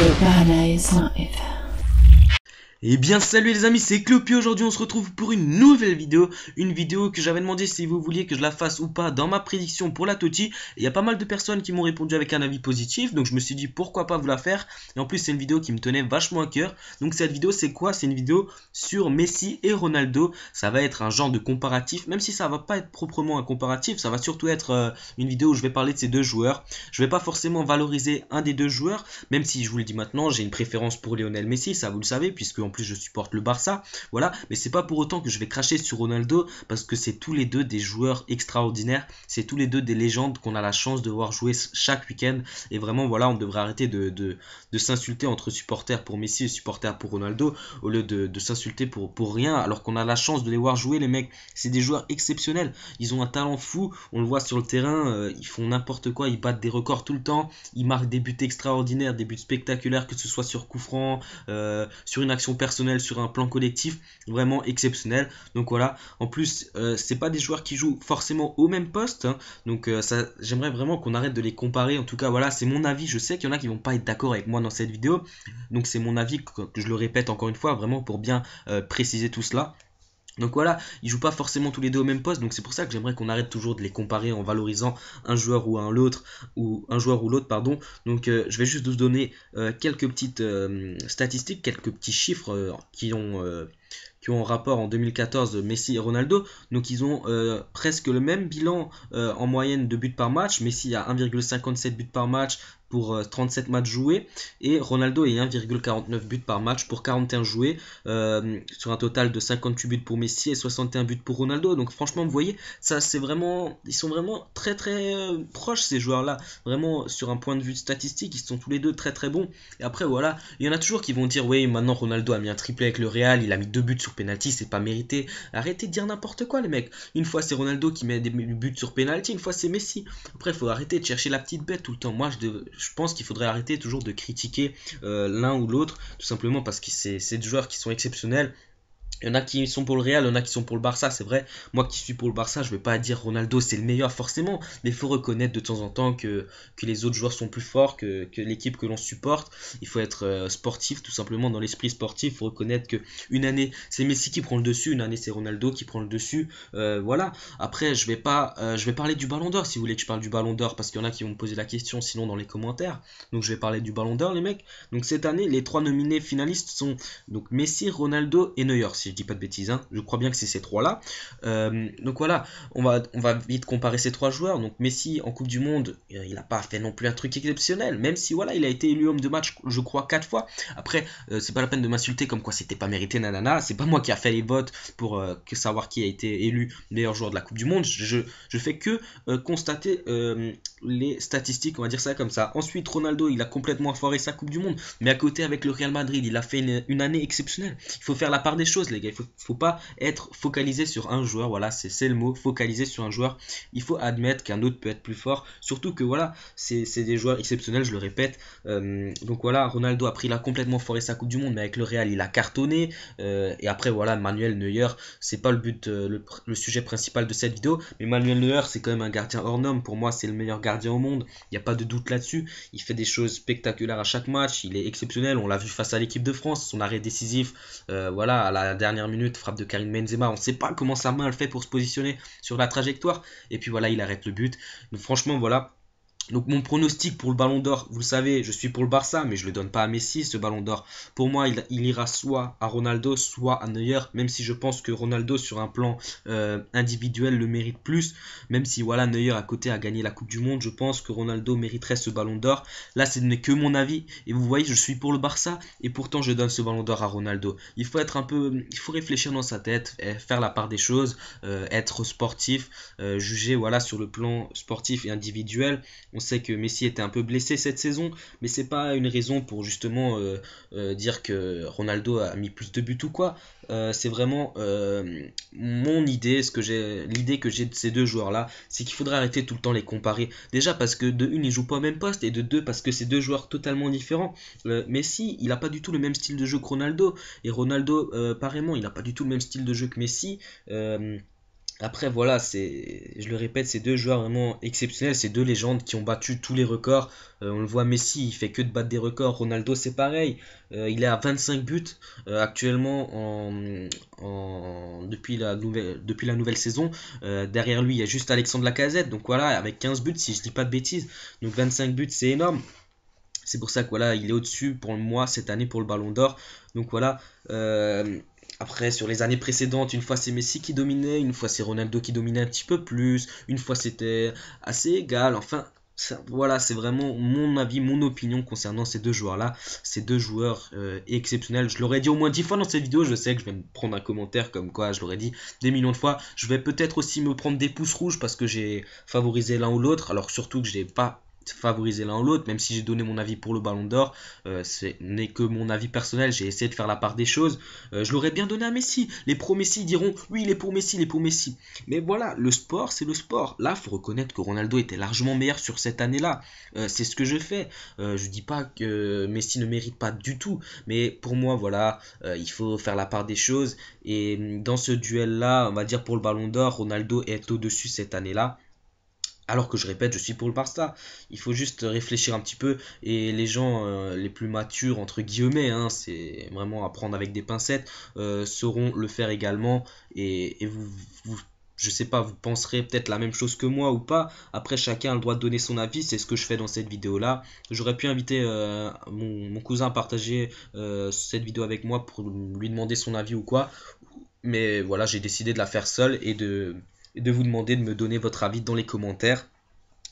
it's not even. Et eh bien salut les amis, c'est Clopio, aujourd'hui on se retrouve pour une nouvelle vidéo, une vidéo que j'avais demandé si vous vouliez que je la fasse ou pas dans ma prédiction pour la Toti, il y a pas mal de personnes qui m'ont répondu avec un avis positif, donc je me suis dit pourquoi pas vous la faire, et en plus c'est une vidéo qui me tenait vachement à cœur, donc cette vidéo c'est quoi C'est une vidéo sur Messi et Ronaldo, ça va être un genre de comparatif, même si ça va pas être proprement un comparatif, ça va surtout être euh, une vidéo où je vais parler de ces deux joueurs, je vais pas forcément valoriser un des deux joueurs, même si je vous le dis maintenant, j'ai une préférence pour Lionel Messi, ça vous le savez, puisque plus je supporte le Barça, voilà, mais c'est pas pour autant que je vais cracher sur Ronaldo parce que c'est tous les deux des joueurs extraordinaires, c'est tous les deux des légendes qu'on a la chance de voir jouer chaque week-end et vraiment voilà, on devrait arrêter de, de, s'insulter entre supporters pour Messi et supporters pour Ronaldo au lieu de, s'insulter pour, pour rien alors qu'on a la chance de les voir jouer les mecs, c'est des joueurs exceptionnels, ils ont un talent fou, on le voit sur le terrain, euh, ils font n'importe quoi, ils battent des records tout le temps, ils marquent des buts extraordinaires, des buts spectaculaires que ce soit sur coup franc, euh, sur une action personnel sur un plan collectif vraiment exceptionnel. Donc voilà, en plus, euh, c'est pas des joueurs qui jouent forcément au même poste. Hein. donc euh, ça, j'aimerais vraiment qu'on arrête de les comparer. En tout cas, voilà, c'est mon avis. Je sais qu'il y en a qui vont pas être d'accord avec moi dans cette vidéo. Donc c'est mon avis que, je le répète encore une fois, vraiment pour bien euh, préciser tout cela. Donc voilà, ils jouent pas forcément tous les deux au même poste, donc c'est pour ça que j'aimerais qu'on arrête toujours de les comparer en valorisant un joueur ou un l'autre ou un joueur ou l'autre pardon. Donc euh, je vais juste vous donner euh, quelques petites euh, statistiques, quelques petits chiffres qui ont qui ont rapport en 2014 Messi et Ronaldo. Donc ils ont presque le même bilan en moyenne de buts par match. Messi a 1,57 buts par match, pour 37 euh, matchs joués et Ronaldo est 1,49 buts par match pour 41 joués euh, sur un total de 58 buts pour Messi et 61 buts pour Ronaldo. Donc franchement, vous voyez, ça c'est vraiment ils sont vraiment très très euh, proches ces joueurs là, vraiment sur un point de vue statistique, ils sont tous les deux très très bons. Et après voilà, il y en a toujours qui vont dire "Oui, maintenant Ronaldo a mis un triplé avec le Real, il a mis deux buts sur penalty, c'est pas mérité." Arrêtez de dire n'importe quoi les mecs. Une fois c'est Ronaldo qui met des buts sur penalty, une fois c'est Messi. Après, il faut arrêter de chercher la petite bête tout le temps. Moi, je, je pense qu'il faudrait arrêter toujours de critiquer euh, l'un ou l'autre, tout simplement parce que c'est des joueurs qui sont exceptionnels il y en a qui sont pour le Real, il y en a qui sont pour le Barça, c'est vrai. Moi qui suis pour le Barça, je ne vais pas dire Ronaldo c'est le meilleur forcément, mais il faut reconnaître de temps en temps que, que, les autres joueurs sont plus forts, que, l'équipe que l'on supporte. Il faut être euh, sportif, tout simplement dans l'esprit sportif. Il faut reconnaître que une année c'est Messi qui prend le dessus, une année c'est Ronaldo qui prend le dessus. Euh, voilà. Après, je vais pas, euh, je vais parler du Ballon d'Or si vous voulez que je parle du Ballon d'Or parce qu'il y en a qui vont me poser la question sinon dans les commentaires. Donc je vais parler du Ballon d'Or les mecs. Donc cette année, les trois nominés finalistes sont donc Messi, Ronaldo et Neuer. Si je dis pas de bêtises, hein. je crois bien que c'est ces trois-là. Euh, donc voilà, on va, vite comparer ces trois joueurs. Donc Messi en Coupe du Monde, euh, il n'a pas fait non plus un truc exceptionnel, même si voilà, il a été élu homme de match, je crois, quatre fois. Après, euh, c'est pas la peine de m'insulter comme quoi c'était pas mérité, nanana. C'est pas moi qui a fait les votes pour savoir qui a été élu meilleur joueur de la Coupe du Monde. Je, je fais que constater les statistiques, on va dire ça comme ça. Ensuite, Ronaldo, il a complètement foiré sa Coupe du Monde, mais à côté avec le Real Madrid, il a fait une, année exceptionnelle. Il faut faire la part des choses, les gars. Il faut, faut pas être focalisé sur un joueur. Voilà, c'est le mot, focalisé sur un joueur. Il faut admettre qu'un autre peut être plus fort. Surtout que voilà, c'est des joueurs exceptionnels, je le répète. Euh, donc voilà, Ronaldo après il a complètement foiré sa Coupe du Monde, mais avec le Real, il a cartonné. Euh, et après voilà, Manuel Neuer, c'est pas le but, euh, le, sujet principal de cette vidéo, mais Manuel Neuer, c'est quand même un gardien hors norme. Pour moi, c'est le meilleur gardien au monde, il n'y a pas de doute là-dessus. Il fait des choses spectaculaires à chaque match, il est exceptionnel, on l'a vu face à l'équipe de France, son arrêt décisif, euh, voilà, à la dernière minute, frappe de Karim Benzema, on ne sait pas comment sa main le fait pour se positionner sur la trajectoire, et puis voilà, il arrête le but. Donc franchement, voilà, donc mon pronostic pour le ballon d'or, vous le savez, je suis pour le Barça, mais je ne le donne pas à Messi, ce ballon d'or. Pour moi, il, ira soit à Ronaldo, soit à Neuer, même si je pense que Ronaldo, sur un plan euh, individuel, le mérite plus. Même si voilà, Neuer à côté a gagné la Coupe du Monde, je pense que Ronaldo mériterait ce ballon d'or. Là, ce n'est que mon avis, et vous voyez, je suis pour le Barça, et pourtant je donne ce ballon d'or à Ronaldo. Il faut être un peu, il faut réfléchir dans sa tête, eh, faire la part des choses, euh, être sportif, euh, juger voilà sur le plan sportif et individuel on sait que Messi était un peu blessé cette saison, mais c'est pas une raison pour justement euh, euh, dire que Ronaldo a mis plus de buts ou quoi. Euh, c'est vraiment mon idée, ce que j'ai, l'idée que j'ai de ces deux joueurs-là, c'est qu'il faudrait arrêter tout le temps les comparer. Déjà parce que de une, ils jouent pas au même poste, et de deux, parce que c'est deux joueurs totalement différents. Messi, il a pas du tout le même style de jeu que Ronaldo, et Ronaldo, pareillement, il n'a pas du tout le même style de jeu que Messi. Après, voilà, c'est, je le répète, c'est deux joueurs vraiment exceptionnels, ces deux légendes qui ont battu tous les records. Euh, on le voit, Messi, il fait que de battre des records. Ronaldo, c'est pareil. Euh, il est à 25 buts euh, actuellement depuis, la nouvelle, depuis la nouvelle saison. derrière lui, il y a juste Alexandre Lacazette. Donc voilà, avec 15 buts, si je ne dis pas de bêtises. Donc 25 buts, c'est énorme. C'est pour ça qu'il voilà, est au-dessus pour moi cette année pour le Ballon d'Or. Donc voilà, après, sur les années précédentes, une fois c'est Messi qui dominait, une fois c'est Ronaldo qui dominait un petit peu plus, une fois c'était assez égal. Enfin, voilà, c'est vraiment mon avis, mon opinion concernant ces deux joueurs-là. Ces deux joueurs euh, exceptionnels. Je l'aurais dit au moins dix fois dans cette vidéo. Je sais que je vais me prendre un commentaire comme quoi je l'aurais dit des millions de fois. Je vais peut-être aussi me prendre des pouces rouges parce que j'ai favorisé l'un ou l'autre. Alors surtout que je n'ai pas favoriser l'un ou l'autre, même si j'ai donné mon avis pour le ballon d'or, euh, ce n'est que mon avis personnel, j'ai essayé de faire la part des choses, euh, je l'aurais bien donné à Messi, les pro Messi diront oui il est pour Messi, il est pour Messi, mais voilà, le sport c'est le sport, là faut reconnaître que Ronaldo était largement meilleur sur cette année-là, euh, c'est ce que je fais, je dis pas que Messi ne mérite pas du tout, mais pour moi voilà, il faut faire la part des choses, et dans ce duel-là, on va dire pour le ballon d'or, Ronaldo est au-dessus cette année-là, alors que je répète, je suis pour le Barstar. Il faut juste réfléchir un petit peu. Et les gens euh, les plus matures, entre guillemets, hein, c'est vraiment à prendre avec des pincettes, euh, sauront le faire également. Et, vous, je sais pas, vous penserez peut-être la même chose que moi ou pas. Après, chacun a le droit de donner son avis. C'est ce que je fais dans cette vidéo-là. J'aurais pu inviter euh, mon, mon, cousin à partager cette vidéo avec moi pour lui demander son avis ou quoi. Mais voilà, j'ai décidé de la faire seule et de et de vous demander de me donner votre avis dans les commentaires.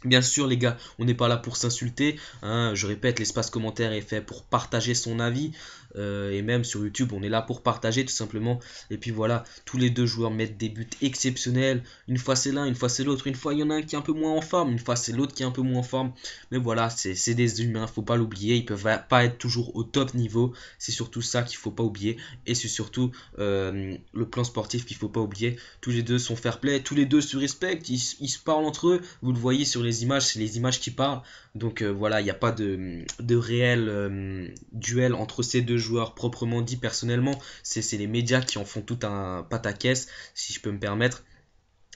Bien sûr les gars, on n'est pas là pour s'insulter, hein. je répète, l'espace commentaire est fait pour partager son avis, euh, et même sur YouTube on est là pour partager tout simplement, et puis voilà, tous les deux joueurs mettent des buts exceptionnels, une fois c'est l'un, une fois c'est l'autre, une fois il y en a un qui est un peu moins en forme, une fois c'est l'autre qui est un peu moins en forme, mais voilà, c'est des humains, faut pas l'oublier, ils peuvent pas être toujours au top niveau, c'est surtout ça qu'il faut pas oublier, et c'est surtout euh, le plan sportif qu'il faut pas oublier, tous les deux sont fair play, tous les deux se respectent, ils, ils se parlent entre eux, vous le voyez sur les les images, c'est les images qui parlent. Donc euh, voilà, il n'y a pas de, réel euh, duel entre ces deux joueurs proprement dit personnellement. C'est les médias qui en font tout un pataquès, si je peux me permettre.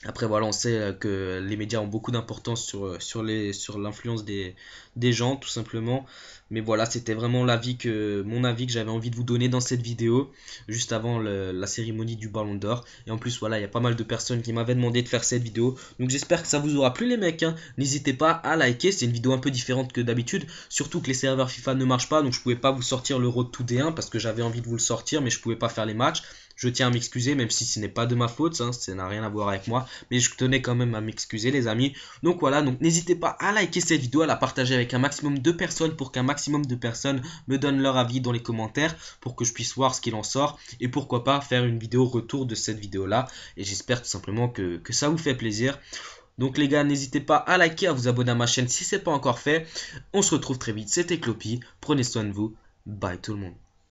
Après, voilà, on sait euh, que les médias ont beaucoup d'importance sur, euh, sur, les, sur l'influence des, des, gens, tout simplement. Mais voilà, c'était vraiment l'avis que, mon avis que j'avais envie de vous donner dans cette vidéo, juste avant la cérémonie du Ballon d'Or. Et en plus, voilà, il y a pas mal de personnes qui m'avaient demandé de faire cette vidéo. Donc j'espère que ça vous aura plu, les mecs. Hein. N'hésitez pas à liker, c'est une vidéo un peu différente que d'habitude. Surtout que les serveurs FIFA ne marchent pas, donc je pouvais pas vous sortir le Road to D1 parce que j'avais envie de vous le sortir, mais je ne pouvais pas faire les matchs. Je tiens à m'excuser, même si ce n'est pas de ma faute, hein, ça n'a rien à voir avec moi, mais je tenais quand même à m'excuser les amis. Donc voilà, donc n'hésitez pas à liker cette vidéo, à la partager avec un maximum de personnes pour qu'un maximum de personnes me donnent leur avis dans les commentaires pour que je puisse voir ce qu'il en sort et pourquoi pas faire une vidéo retour de cette vidéo là. Et j'espère tout simplement que, que ça vous fait plaisir. Donc les gars, n'hésitez pas à liker, à vous abonner à ma chaîne si ce n'est pas encore fait. On se retrouve très vite, c'était Clopi, prenez soin de vous, bye tout le monde.